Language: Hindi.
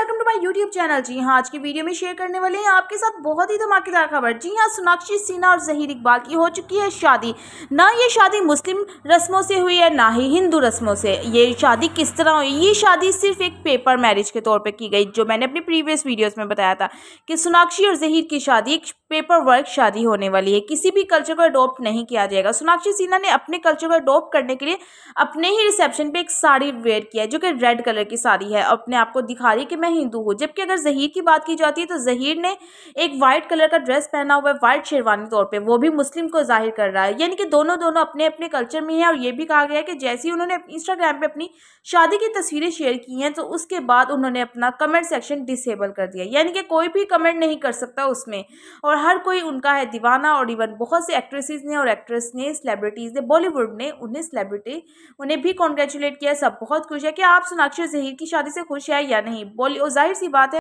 welcome to my YouTube channel जी हाँ आज की वीडियो में शेयर करने वाले हैं आपके साथ बहुत ही धमाकेदार खबर जी हाँ सोनाक्षी सिन्हा और जहीर इकबाल की हो चुकी है शादी ना ये शादी मुस्लिम रस्मों से हुई है ना ही हिंदू रस्मों से ये शादी किस तरह हुई ये शादी सिर्फ एक पेपर मैरिज के तौर पर की गई जो मैंने अपनी प्रीवियस वीडियोज़ में बताया था कि सोनाक्षी और जहीर की शादी एक पेपर वर्क शादी होने वाली है किसी भी कल्चर को अडोप्ट नहीं किया जाएगा सोनाक्षी सिन्हा ने अपने कल्चर को अडोप्ट करने के लिए अपने ही रिसेप्शन पे एक साड़ी वेयर किया है जो कि रेड कलर की साड़ी है अपने आप को दिखा रही है कि मैं हिंदू हूँ जबकि अगर जहीर की बात की जाती है तो जहीर ने एक वाइट कलर का ड्रेस पहना हुआ है वाइट शेरवानी तौर पर वो भी मुस्लिम को जाहिर कर रहा है यानी कि दोनों दोनों अपने अपने कल्चर में है और ये भी कहा गया है कि जैसे ही उन्होंने इंस्टाग्राम पर अपनी शादी की तस्वीरें शेयर की हैं तो उसके बाद उन्होंने अपना कमेंट सेक्शन डिसेबल कर दिया यानी कि कोई भी कमेंट नहीं कर सकता उसमें और हर कोई उनका है दीवाना और इवन बहुत से एक्ट्रेसेस ने और एक्ट्रेस ने सेलिब्रिटीज़ ने बॉलीवुड ने उन्हें सेलिब्रिटी उन्हें भी कॉन्ग्रेचुलेट किया सब बहुत खुश है कि आप सोनाक्षी जहीर की शादी से खुश है या नहीं बॉली और जाहिर सी बात है